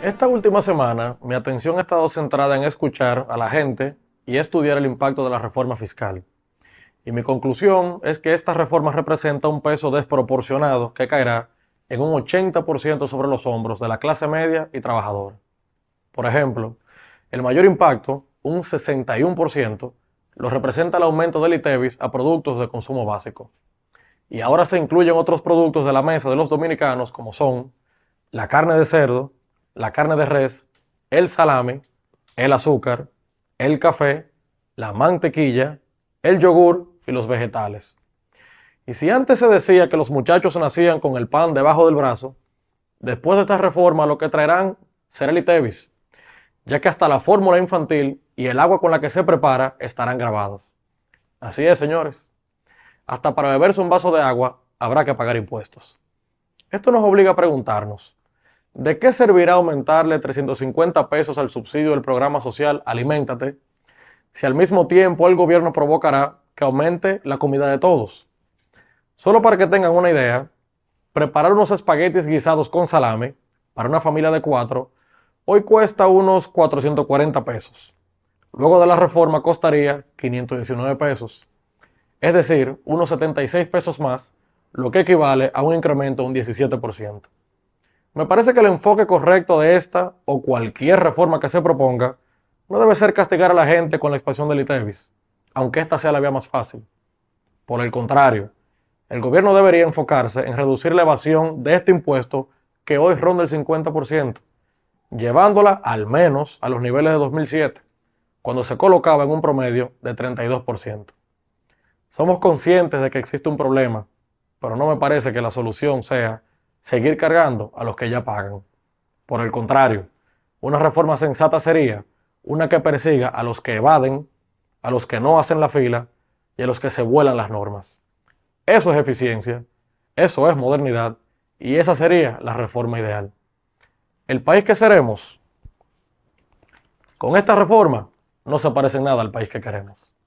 Esta última semana mi atención ha estado centrada en escuchar a la gente y estudiar el impacto de la reforma fiscal. Y mi conclusión es que esta reforma representa un peso desproporcionado que caerá en un 80% sobre los hombros de la clase media y trabajadora. Por ejemplo, el mayor impacto, un 61%, lo representa el aumento del ITEVIS a productos de consumo básico. Y ahora se incluyen otros productos de la mesa de los dominicanos como son la carne de cerdo, la carne de res, el salame, el azúcar, el café, la mantequilla, el yogur y los vegetales. Y si antes se decía que los muchachos nacían con el pan debajo del brazo, después de esta reforma lo que traerán será el Itevis, ya que hasta la fórmula infantil y el agua con la que se prepara estarán grabados. Así es, señores. Hasta para beberse un vaso de agua habrá que pagar impuestos. Esto nos obliga a preguntarnos, ¿De qué servirá aumentarle 350 pesos al subsidio del programa social Aliméntate si al mismo tiempo el gobierno provocará que aumente la comida de todos? Solo para que tengan una idea, preparar unos espaguetis guisados con salame para una familia de cuatro hoy cuesta unos 440 pesos. Luego de la reforma costaría 519 pesos. Es decir, unos 76 pesos más, lo que equivale a un incremento de un 17%. Me parece que el enfoque correcto de esta o cualquier reforma que se proponga no debe ser castigar a la gente con la expansión del ITEVIS, aunque esta sea la vía más fácil. Por el contrario, el gobierno debería enfocarse en reducir la evasión de este impuesto que hoy ronda el 50%, llevándola al menos a los niveles de 2007, cuando se colocaba en un promedio de 32%. Somos conscientes de que existe un problema, pero no me parece que la solución sea seguir cargando a los que ya pagan. Por el contrario, una reforma sensata sería una que persiga a los que evaden, a los que no hacen la fila y a los que se vuelan las normas. Eso es eficiencia, eso es modernidad y esa sería la reforma ideal. El país que seremos, con esta reforma, no se parece nada al país que queremos.